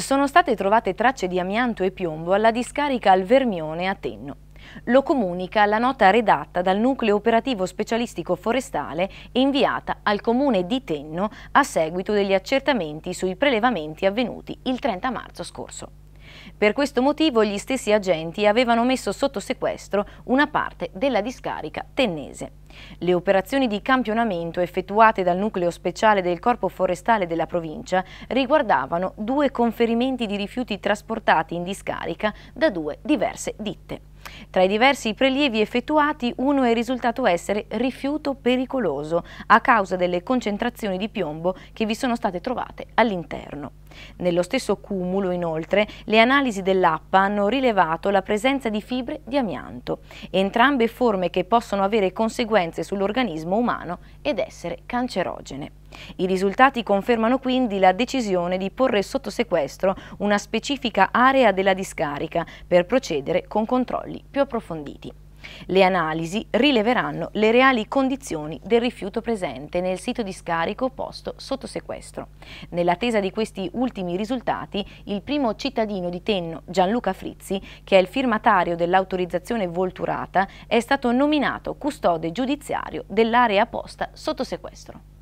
Sono state trovate tracce di amianto e piombo alla discarica al Vermione a Tenno. Lo comunica la nota redatta dal Nucleo Operativo Specialistico Forestale e inviata al Comune di Tenno a seguito degli accertamenti sui prelevamenti avvenuti il 30 marzo scorso. Per questo motivo gli stessi agenti avevano messo sotto sequestro una parte della discarica tennese. Le operazioni di campionamento effettuate dal nucleo speciale del Corpo Forestale della provincia riguardavano due conferimenti di rifiuti trasportati in discarica da due diverse ditte. Tra i diversi prelievi effettuati, uno è risultato essere rifiuto pericoloso a causa delle concentrazioni di piombo che vi sono state trovate all'interno. Nello stesso cumulo, inoltre, le analisi dell'APPA hanno rilevato la presenza di fibre di amianto, entrambe forme che possono avere conseguenze sull'organismo umano ed essere cancerogene. I risultati confermano quindi la decisione di porre sotto sequestro una specifica area della discarica per procedere con controlli più approfonditi. Le analisi rileveranno le reali condizioni del rifiuto presente nel sito di scarico posto sotto sequestro. Nell'attesa di questi ultimi risultati, il primo cittadino di Tenno, Gianluca Frizzi, che è il firmatario dell'autorizzazione volturata, è stato nominato custode giudiziario dell'area posta sotto sequestro.